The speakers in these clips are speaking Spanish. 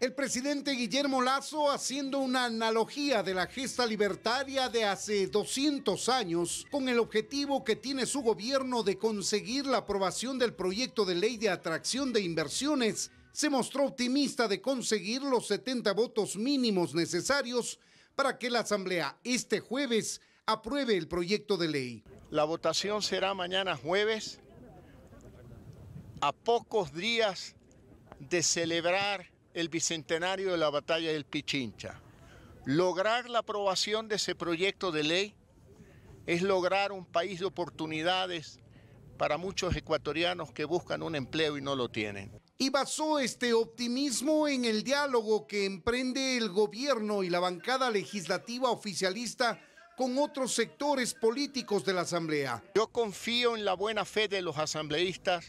El presidente Guillermo Lazo, haciendo una analogía de la gesta libertaria de hace 200 años, con el objetivo que tiene su gobierno de conseguir la aprobación del proyecto de ley de atracción de inversiones, se mostró optimista de conseguir los 70 votos mínimos necesarios para que la Asamblea este jueves apruebe el proyecto de ley. La votación será mañana jueves, a pocos días de celebrar el bicentenario de la batalla del Pichincha. Lograr la aprobación de ese proyecto de ley es lograr un país de oportunidades para muchos ecuatorianos que buscan un empleo y no lo tienen. Y basó este optimismo en el diálogo que emprende el gobierno y la bancada legislativa oficialista con otros sectores políticos de la Asamblea. Yo confío en la buena fe de los asambleístas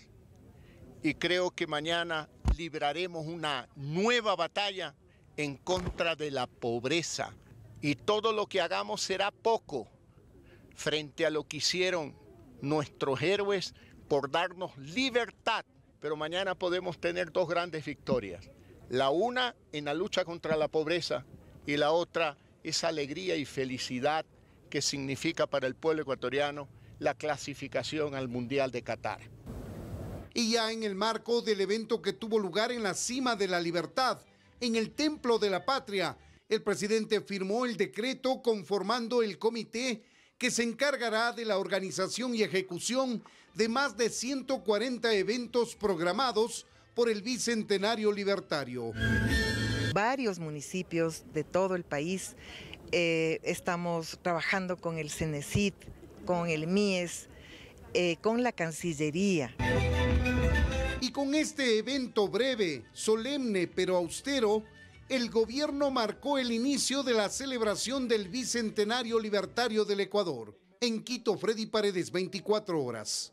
y creo que mañana libraremos una nueva batalla en contra de la pobreza. Y todo lo que hagamos será poco frente a lo que hicieron nuestros héroes por darnos libertad. Pero mañana podemos tener dos grandes victorias. La una en la lucha contra la pobreza y la otra esa alegría y felicidad que significa para el pueblo ecuatoriano la clasificación al Mundial de Qatar y ya en el marco del evento que tuvo lugar en la cima de la libertad, en el Templo de la Patria, el presidente firmó el decreto conformando el comité que se encargará de la organización y ejecución de más de 140 eventos programados por el Bicentenario Libertario. Varios municipios de todo el país eh, estamos trabajando con el CENECIT, con el MIES, eh, con la Cancillería con este evento breve, solemne pero austero, el gobierno marcó el inicio de la celebración del Bicentenario Libertario del Ecuador. En Quito, Freddy Paredes, 24 horas.